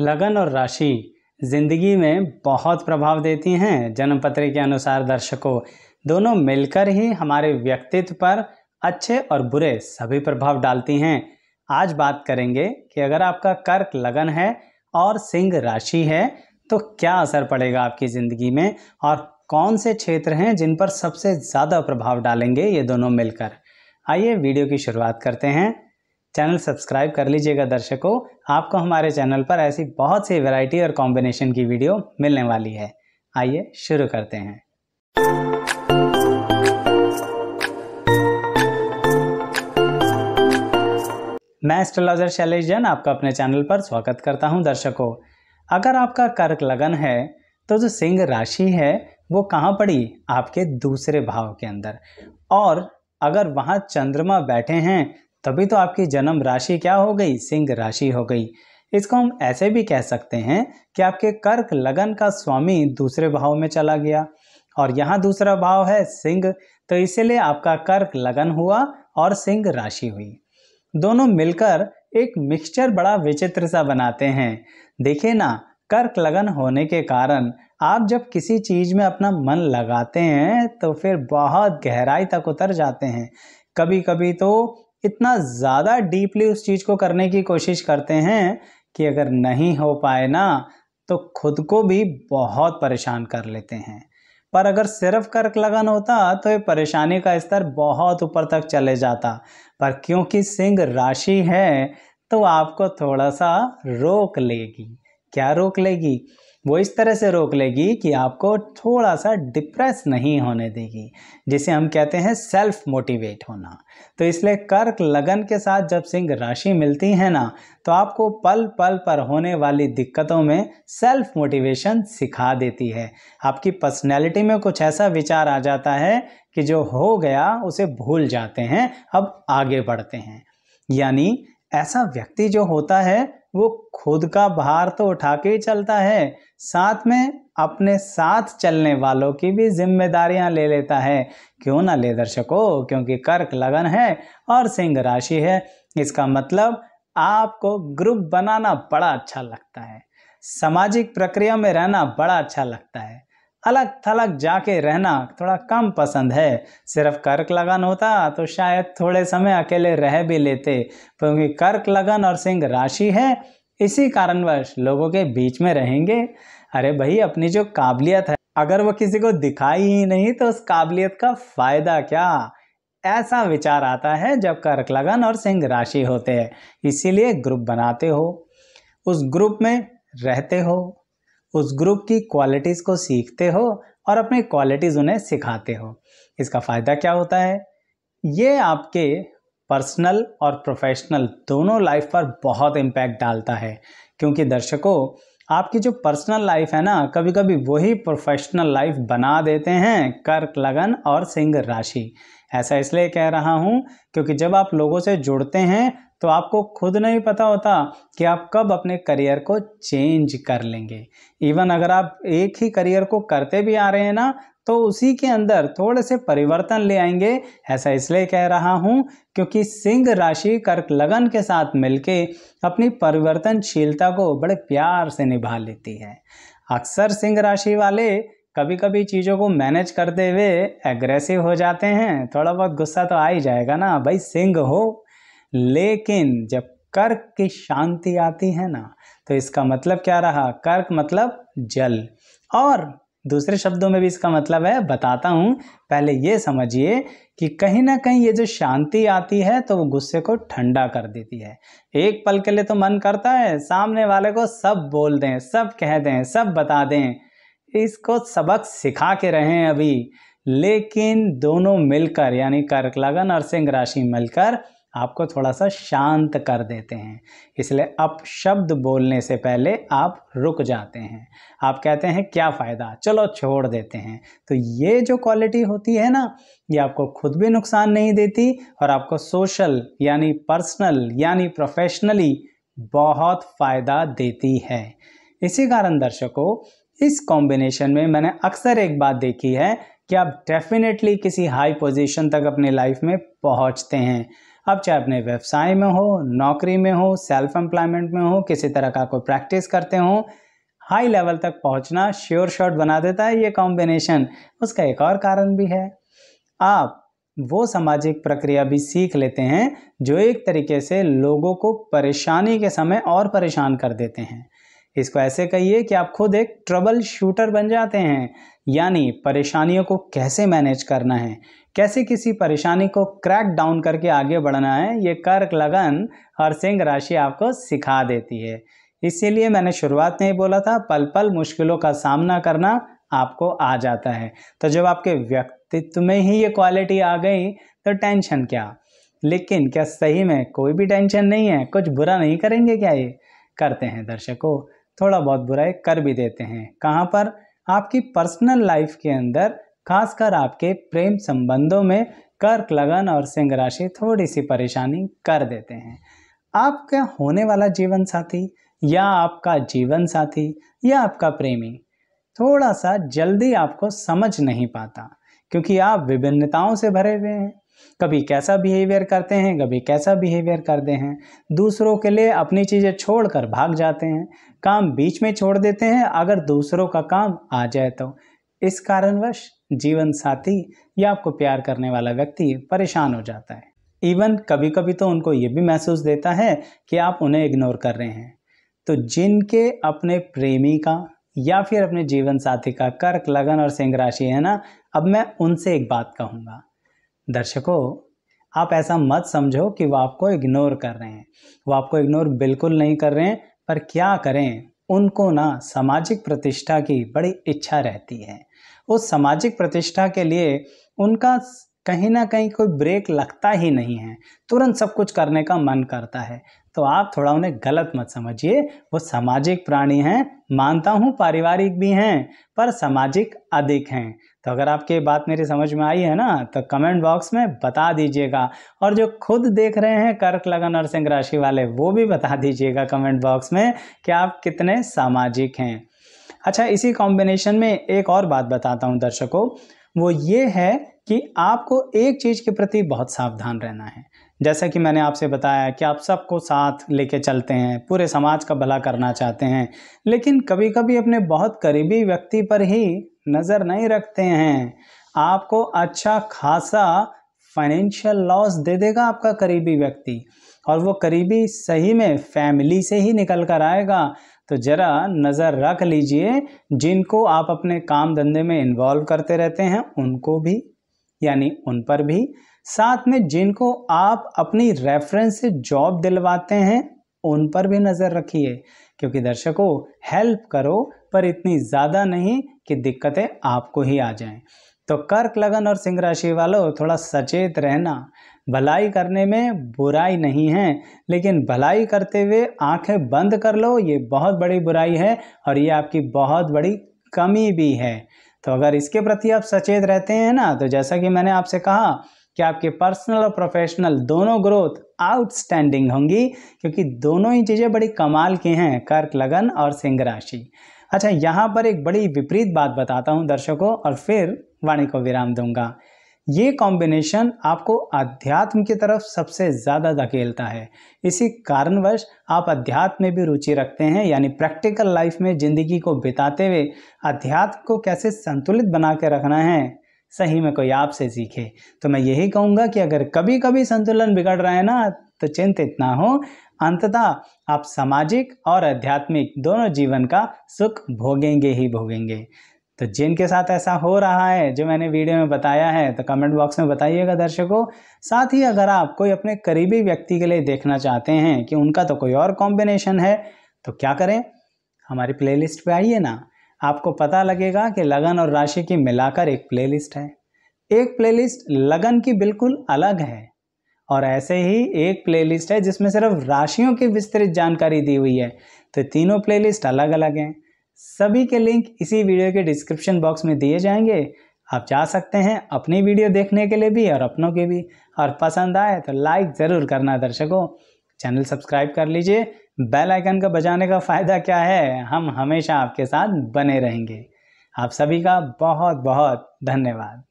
लगन और राशि जिंदगी में बहुत प्रभाव देती हैं जन्म पत्र के अनुसार दर्शकों दोनों मिलकर ही हमारे व्यक्तित्व पर अच्छे और बुरे सभी प्रभाव डालती हैं आज बात करेंगे कि अगर आपका कर्क लगन है और सिंह राशि है तो क्या असर पड़ेगा आपकी ज़िंदगी में और कौन से क्षेत्र हैं जिन पर सबसे ज़्यादा प्रभाव डालेंगे ये दोनों मिलकर आइए वीडियो की शुरुआत करते हैं चैनल सब्सक्राइब कर लीजिएगा दर्शकों आपको हमारे चैनल पर ऐसी बहुत सी वैरायटी और कॉम्बिनेशन की वीडियो मिलने वाली है आइए शुरू करते हैं मैं एस्ट्रोलॉजर शैलेश जैन आपका अपने चैनल पर स्वागत करता हूं दर्शकों अगर आपका कर्क लगन है तो जो सिंह राशि है वो कहाँ पड़ी आपके दूसरे भाव के अंदर और अगर वहाँ चंद्रमा बैठे हैं तभी तो आपकी जन्म राशि क्या हो गई सिंह राशि हो गई इसको हम ऐसे भी कह सकते हैं कि आपके कर्क लगन का स्वामी दूसरे भाव में चला गया और यहाँ दूसरा भाव है सिंह तो इसीलिए आपका कर्क लगन हुआ और सिंह राशि हुई दोनों मिलकर एक मिक्सचर बड़ा विचित्र सा बनाते हैं देखिए ना कर्क लगन होने के कारण आप जब किसी चीज़ में अपना मन लगाते हैं तो फिर बहुत गहराई तक उतर जाते हैं कभी कभी तो इतना ज़्यादा डीपली उस चीज़ को करने की कोशिश करते हैं कि अगर नहीं हो पाए ना तो खुद को भी बहुत परेशान कर लेते हैं पर अगर सिर्फ कर्क लगन होता तो ये परेशानी का स्तर बहुत ऊपर तक चले जाता पर क्योंकि सिंह राशि है तो आपको थोड़ा सा रोक लेगी क्या रोक लेगी वो इस तरह से रोक लेगी कि आपको थोड़ा सा डिप्रेस नहीं होने देगी जिसे हम कहते हैं सेल्फ मोटिवेट होना तो इसलिए कर्क लगन के साथ जब सिंह राशि मिलती है ना तो आपको पल पल पर होने वाली दिक्कतों में सेल्फ मोटिवेशन सिखा देती है आपकी पर्सनैलिटी में कुछ ऐसा विचार आ जाता है कि जो हो गया उसे भूल जाते हैं अब आगे बढ़ते हैं यानी ऐसा व्यक्ति जो होता है वो खुद का भार तो उठा के ही चलता है साथ में अपने साथ चलने वालों की भी जिम्मेदारियां ले लेता है क्यों ना ले दर्शकों क्योंकि कर्क लगन है और सिंह राशि है इसका मतलब आपको ग्रुप बनाना बड़ा अच्छा लगता है सामाजिक प्रक्रिया में रहना बड़ा अच्छा लगता है अलग थलग जाके रहना थोड़ा कम पसंद है सिर्फ कर्क लगन होता तो शायद थोड़े समय अकेले रह भी लेते क्योंकि कर्क लगन और सिंह राशि है इसी कारणवश लोगों के बीच में रहेंगे अरे भाई अपनी जो काबिलियत है अगर वो किसी को दिखाई ही नहीं तो उस काबिलियत का फ़ायदा क्या ऐसा विचार आता है जब कर्क लगन और सिंह राशि होते हैं इसीलिए ग्रुप बनाते हो उस ग्रुप में रहते हो उस ग्रुप की क्वालिटीज़ को सीखते हो और अपनी क्वालिटीज़ उन्हें सिखाते हो इसका फ़ायदा क्या होता है ये आपके पर्सनल और प्रोफेशनल दोनों लाइफ पर बहुत इम्पैक्ट डालता है क्योंकि दर्शकों आपकी जो पर्सनल लाइफ है ना कभी कभी वही प्रोफेशनल लाइफ बना देते हैं कर्क लगन और सिंह राशि ऐसा इसलिए कह रहा हूँ क्योंकि जब आप लोगों से जुड़ते हैं तो आपको खुद नहीं पता होता कि आप कब अपने करियर को चेंज कर लेंगे इवन अगर आप एक ही करियर को करते भी आ रहे हैं ना तो उसी के अंदर थोड़े से परिवर्तन ले आएंगे ऐसा इसलिए कह रहा हूँ क्योंकि सिंह राशि कर्क लगन के साथ मिलके अपनी परिवर्तनशीलता को बड़े प्यार से निभा लेती है अक्सर सिंह राशि वाले कभी कभी चीज़ों को मैनेज करते हुए एग्रेसिव हो जाते हैं थोड़ा बहुत गुस्सा तो आ ही जाएगा ना भाई सिंह हो लेकिन जब कर्क की शांति आती है ना तो इसका मतलब क्या रहा कर्क मतलब जल और दूसरे शब्दों में भी इसका मतलब है बताता हूँ पहले ये समझिए कि कहीं ना कहीं ये जो शांति आती है तो वो गुस्से को ठंडा कर देती है एक पल के लिए तो मन करता है सामने वाले को सब बोल दें सब कह दें सब बता दें इसको सबक सिखा के रहें अभी लेकिन दोनों मिलकर यानी कर्क लगन और सिंह राशि मिलकर आपको थोड़ा सा शांत कर देते हैं इसलिए अप शब्द बोलने से पहले आप रुक जाते हैं आप कहते हैं क्या फ़ायदा चलो छोड़ देते हैं तो ये जो क्वालिटी होती है ना ये आपको खुद भी नुकसान नहीं देती और आपको सोशल यानी पर्सनल यानी प्रोफेशनली बहुत फ़ायदा देती है इसी कारण दर्शकों इस कॉम्बिनेशन में मैंने अक्सर एक बात देखी है कि आप डेफिनेटली किसी हाई पोजीशन तक अपने लाइफ में पहुंचते हैं अब चाहे अपने व्यवसाय में हो नौकरी में हो सेल्फ एम्प्लॉयमेंट में हो किसी तरह का कोई प्रैक्टिस करते हो हाई लेवल तक पहुंचना श्योर शॉट बना देता है ये कॉम्बिनेशन उसका एक और कारण भी है आप वो सामाजिक प्रक्रिया भी सीख लेते हैं जो एक तरीके से लोगों को परेशानी के समय और परेशान कर देते हैं इसको ऐसे कहिए कि आप खुद एक ट्रबल शूटर बन जाते हैं यानी परेशानियों को कैसे मैनेज करना है कैसे किसी परेशानी को क्रैक डाउन करके आगे बढ़ना है ये कर्क लगन और सिंह राशि आपको सिखा देती है इसीलिए मैंने शुरुआत में ही बोला था पल पल मुश्किलों का सामना करना आपको आ जाता है तो जब आपके व्यक्तित्व में ही ये क्वालिटी आ गई तो टेंशन क्या लेकिन क्या सही में कोई भी टेंशन नहीं है कुछ बुरा नहीं करेंगे क्या ये करते हैं दर्शकों थोड़ा बहुत बुराई कर भी देते हैं कहाँ पर आपकी पर्सनल लाइफ के अंदर खासकर आपके प्रेम संबंधों में कर्क लगन और सिंह राशि थोड़ी सी परेशानी कर देते हैं आपका होने वाला जीवन साथी या आपका जीवन साथी या आपका प्रेमी थोड़ा सा जल्दी आपको समझ नहीं पाता क्योंकि आप विभिन्नताओं से भरे हुए हैं कभी कैसा बिहेवियर करते हैं कभी कैसा बिहेवियर करते हैं दूसरों के लिए अपनी चीज़ें छोड़कर भाग जाते हैं काम बीच में छोड़ देते हैं अगर दूसरों का काम आ जाए तो इस कारणवश जीवन साथी या आपको प्यार करने वाला व्यक्ति परेशान हो जाता है इवन कभी कभी तो उनको ये भी महसूस देता है कि आप उन्हें इग्नोर कर रहे हैं तो जिनके अपने प्रेमी का या फिर अपने जीवन साथी का कर्क लगन और सिंह राशि है ना अब मैं उनसे एक बात कहूँगा दर्शकों आप ऐसा मत समझो कि वो आपको इग्नोर कर रहे हैं वो आपको इग्नोर बिल्कुल नहीं कर रहे हैं पर क्या करें उनको ना सामाजिक प्रतिष्ठा की बड़ी इच्छा रहती है उस सामाजिक प्रतिष्ठा के लिए उनका कहीं ना कहीं कोई ब्रेक लगता ही नहीं है तुरंत सब कुछ करने का मन करता है तो आप थोड़ा उन्हें गलत मत समझिए वो सामाजिक प्राणी हैं मानता हूँ पारिवारिक भी हैं पर सामाजिक अधिक हैं तो अगर आपके बात मेरी समझ में आई है ना तो कमेंट बॉक्स में बता दीजिएगा और जो खुद देख रहे हैं कर्क लगन और सिंह राशि वाले वो भी बता दीजिएगा कमेंट बॉक्स में कि आप कितने सामाजिक हैं अच्छा इसी कॉम्बिनेशन में एक और बात बताता हूँ दर्शकों वो ये है कि आपको एक चीज़ के प्रति बहुत सावधान रहना है जैसा कि मैंने आपसे बताया कि आप सबको साथ लेके चलते हैं पूरे समाज का भला करना चाहते हैं लेकिन कभी कभी अपने बहुत करीबी व्यक्ति पर ही नज़र नहीं रखते हैं आपको अच्छा खासा फाइनेंशियल लॉस दे देगा आपका करीबी व्यक्ति और वो करीबी सही में फैमिली से ही निकल कर आएगा तो ज़रा नज़र रख लीजिए जिनको आप अपने काम धंधे में इन्वॉल्व करते रहते हैं उनको भी यानी उन पर भी साथ में जिनको आप अपनी रेफरेंस से जॉब दिलवाते हैं उन पर भी नज़र रखिए क्योंकि दर्शकों हेल्प करो पर इतनी ज़्यादा नहीं कि दिक्कतें आपको ही आ जाएं तो कर्क लगन और सिंह राशि वालों थोड़ा सचेत रहना भलाई करने में बुराई नहीं है लेकिन भलाई करते हुए आंखें बंद कर लो ये बहुत बड़ी बुराई है और ये आपकी बहुत बड़ी कमी भी है तो अगर इसके प्रति आप सचेत रहते हैं ना तो जैसा कि मैंने आपसे कहा कि आपके पर्सनल और प्रोफेशनल दोनों ग्रोथ आउटस्टैंडिंग होंगी क्योंकि दोनों ही चीज़ें बड़ी कमाल की हैं कर्क लगन और सिंह राशि अच्छा यहाँ पर एक बड़ी विपरीत बात बताता हूँ दर्शकों और फिर वाणी को विराम दूंगा ये कॉम्बिनेशन आपको अध्यात्म की तरफ सबसे ज़्यादा धकेलता है इसी कारणवश आप अध्यात्म में भी रुचि रखते हैं यानी प्रैक्टिकल लाइफ में ज़िंदगी को बिताते हुए अध्यात्म को कैसे संतुलित बना के रखना है सही में कोई आपसे सीखे तो मैं यही कहूँगा कि अगर कभी कभी संतुलन बिगड़ रहा है ना तो चिंतित ना हो अंततः आप सामाजिक और आध्यात्मिक दोनों जीवन का सुख भोगेंगे ही भोगेंगे तो जिनके साथ ऐसा हो रहा है जो मैंने वीडियो में बताया है तो कमेंट बॉक्स में बताइएगा दर्शकों साथ ही अगर आप कोई अपने करीबी व्यक्ति के लिए देखना चाहते हैं कि उनका तो कोई और कॉम्बिनेशन है तो क्या करें हमारी प्लेलिस्ट पे आइए ना आपको पता लगेगा कि लगन और राशि की मिलाकर एक प्लेलिस्ट है एक प्लेलिस्ट लगन की बिल्कुल अलग है और ऐसे ही एक प्लेलिस्ट है जिसमें सिर्फ राशियों की विस्तृत जानकारी दी हुई है तो तीनों प्लेलिस्ट अलग अलग हैं सभी के लिंक इसी वीडियो के डिस्क्रिप्शन बॉक्स में दिए जाएंगे आप जा सकते हैं अपनी वीडियो देखने के लिए भी और अपनों के भी और पसंद आए तो लाइक ज़रूर करना दर्शकों चैनल सब्सक्राइब कर लीजिए बेल आइकन का बजाने का फ़ायदा क्या है हम हमेशा आपके साथ बने रहेंगे आप सभी का बहुत बहुत धन्यवाद